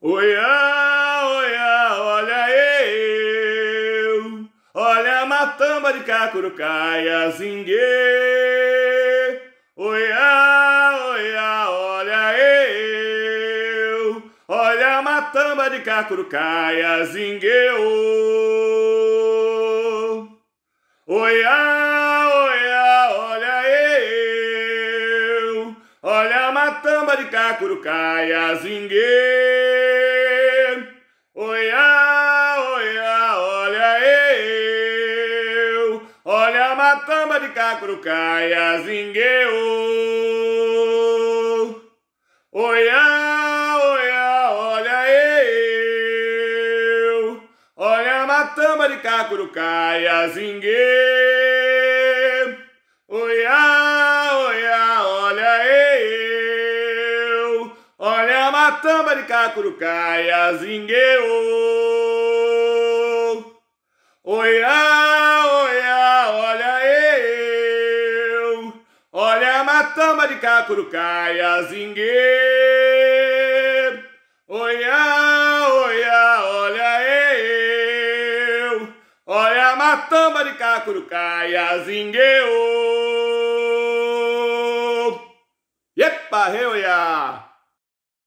Oiá, oiá, olha eu, olha a matamba de Cacurucaia, zingue. Oiá, oiá, olha eu, olha a matamba de Cacurucaia, zingueu. Oiá, oiá, olha eu, olha a matamba de Cacurucaia, zingueu. Olha a matamba de Cacrucaia, zingueu. Oiá, oiá, olha eu. Olha a matamba de Cacrucaia, zingueu. Oiá, oiá, olha eu. Olha a matamba de Cacrucaia, zingueu. Oiá. Tamaricá, Curucaia, Zingue. Oiá, olha, olha eu. Olha Matamba de Cacurucaia, Zingueu. Epa, rei,